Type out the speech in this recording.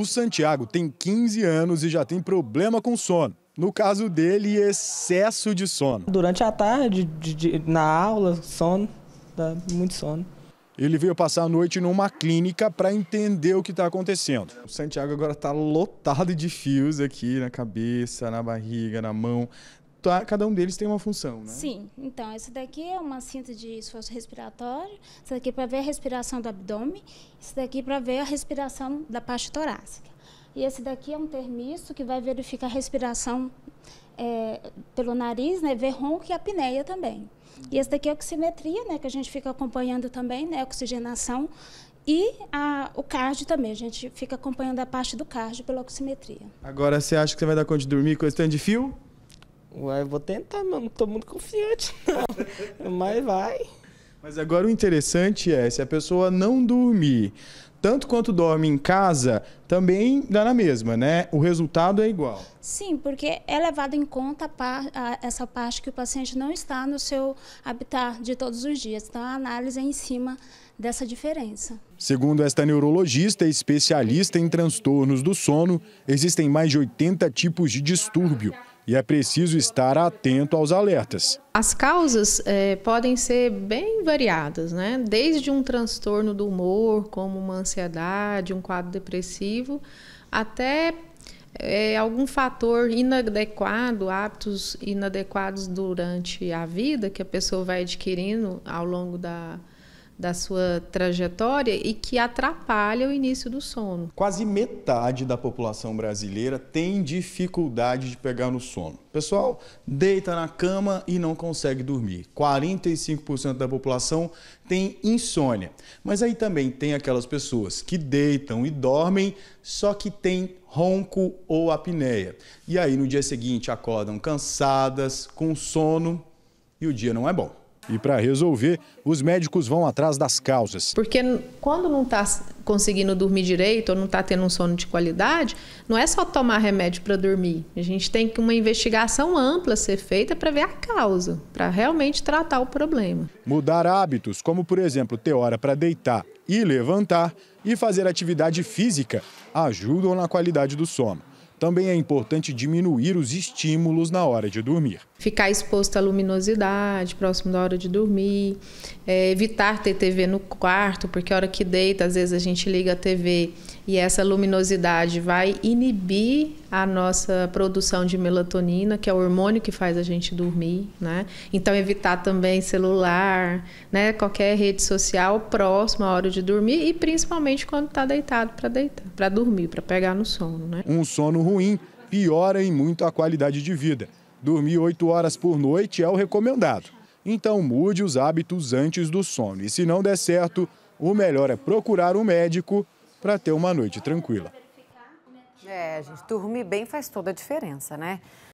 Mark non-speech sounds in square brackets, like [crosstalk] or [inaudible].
O Santiago tem 15 anos e já tem problema com sono. No caso dele, excesso de sono. Durante a tarde, de, de, na aula, sono, dá muito sono. Ele veio passar a noite numa clínica para entender o que está acontecendo. O Santiago agora está lotado de fios aqui na cabeça, na barriga, na mão. Tá, cada um deles tem uma função, né? Sim. Então, esse daqui é uma cinta de esforço respiratório, esse daqui é para ver a respiração do abdômen, esse daqui é para ver a respiração da parte torácica. E esse daqui é um termisto que vai verificar a respiração é, pelo nariz, né? Ver ronco e apneia também. E esse daqui é a oximetria, né? Que a gente fica acompanhando também, né? A oxigenação e a, o cardio também. A gente fica acompanhando a parte do cardio pela oximetria. Agora, você acha que você vai dar conta de dormir com esse tanto de fio? Ué, vou tentar, mano. Não tô muito confiante, [laughs] não. Mas vai. Mas agora o interessante é, se a pessoa não dormir, tanto quanto dorme em casa, também dá na mesma, né? O resultado é igual. Sim, porque é levado em conta a par, a, essa parte que o paciente não está no seu habitat de todos os dias. Então, a análise é em cima dessa diferença. Segundo esta neurologista especialista em transtornos do sono, existem mais de 80 tipos de distúrbio e é preciso estar atento aos alertas. As causas é, podem ser bem variadas, né? Desde um transtorno do humor, como uma ansiedade, um quadro depressivo, até é, algum fator inadequado, hábitos inadequados durante a vida que a pessoa vai adquirindo ao longo da, da sua trajetória e que atrapalha o início do sono. Quase metade da população brasileira tem dificuldade de pegar no sono. pessoal deita na cama e não consegue dormir. 45% da população tem insônia. Mas aí também tem aquelas pessoas que deitam e dormem, só que tem ronco ou apneia. E aí no dia seguinte acordam cansadas, com sono e o dia não é bom. E para resolver, os médicos vão atrás das causas. Porque quando não está conseguindo dormir direito ou não está tendo um sono de qualidade, não é só tomar remédio para dormir. A gente tem que uma investigação ampla ser feita para ver a causa, para realmente tratar o problema. Mudar hábitos, como por exemplo ter hora para deitar e levantar e fazer atividade física, ajudam na qualidade do sono. Também é importante diminuir os estímulos na hora de dormir. Ficar exposto à luminosidade próximo da hora de dormir, é, evitar ter TV no quarto, porque a hora que deita, às vezes a gente liga a TV e essa luminosidade vai inibir a nossa produção de melatonina, que é o hormônio que faz a gente dormir, né? Então evitar também celular, né? Qualquer rede social próximo à hora de dormir e principalmente quando está deitado para deitar, para dormir, para pegar no sono, né? Um sono ruim piora em muito a qualidade de vida. Dormir 8 horas por noite é o recomendado. Então mude os hábitos antes do sono. E se não der certo, o melhor é procurar um médico para ter uma noite tranquila. É, gente, dormir bem faz toda a diferença, né?